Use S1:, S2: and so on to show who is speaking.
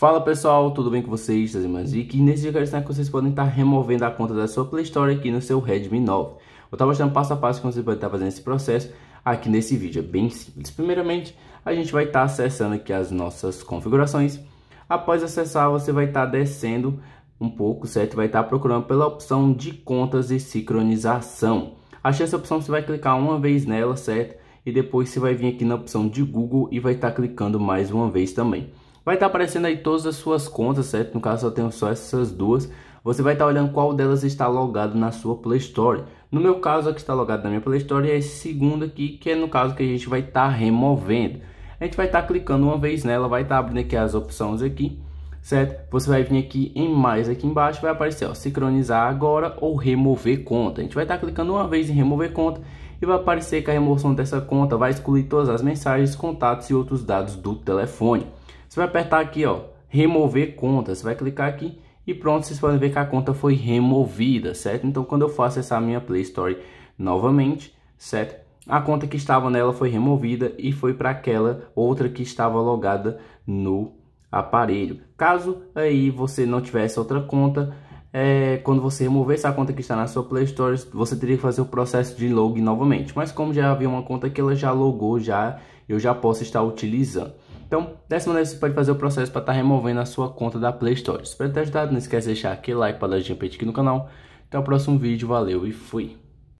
S1: Fala pessoal, tudo bem com vocês? Trazer mais dica e nesse dia eu quero ensinar que vocês podem estar removendo a conta da sua Play Store aqui no seu Redmi 9. Vou estar mostrando passo a passo como vocês podem estar fazendo esse processo aqui nesse vídeo, é bem simples. Primeiramente, a gente vai estar acessando aqui as nossas configurações. Após acessar, você vai estar descendo um pouco, certo? Vai estar procurando pela opção de contas e sincronização. Achei essa opção, você vai clicar uma vez nela, certo? E depois você vai vir aqui na opção de Google e vai estar clicando mais uma vez também. Vai estar tá aparecendo aí todas as suas contas, certo? No caso, eu tenho só essas duas. Você vai estar tá olhando qual delas está logado na sua Play Store. No meu caso, a que está logada na minha Play Store é esse segundo aqui, que é no caso que a gente vai estar tá removendo. A gente vai estar tá clicando uma vez nela, vai estar tá abrindo aqui as opções aqui certo? Você vai vir aqui em mais aqui embaixo, vai aparecer, ó, sincronizar agora ou remover conta. A gente vai estar tá clicando uma vez em remover conta e vai aparecer que a remoção dessa conta vai excluir todas as mensagens, contatos e outros dados do telefone. Você vai apertar aqui, ó, remover conta. Você vai clicar aqui e pronto, vocês podem ver que a conta foi removida, certo? Então, quando eu faço essa minha Play Store novamente, certo? A conta que estava nela foi removida e foi para aquela outra que estava logada no aparelho. Caso aí você não tivesse outra conta, é, quando você remover essa conta que está na sua Play Store, você teria que fazer o processo de login novamente. Mas como já havia uma conta que ela já logou, já eu já posso estar utilizando. Então, dessa maneira você pode fazer o processo para estar tá removendo a sua conta da Play Store. Espero ter ajudado. Não esquece de deixar aquele like para dar dica aqui no canal. Até o próximo vídeo. Valeu e fui!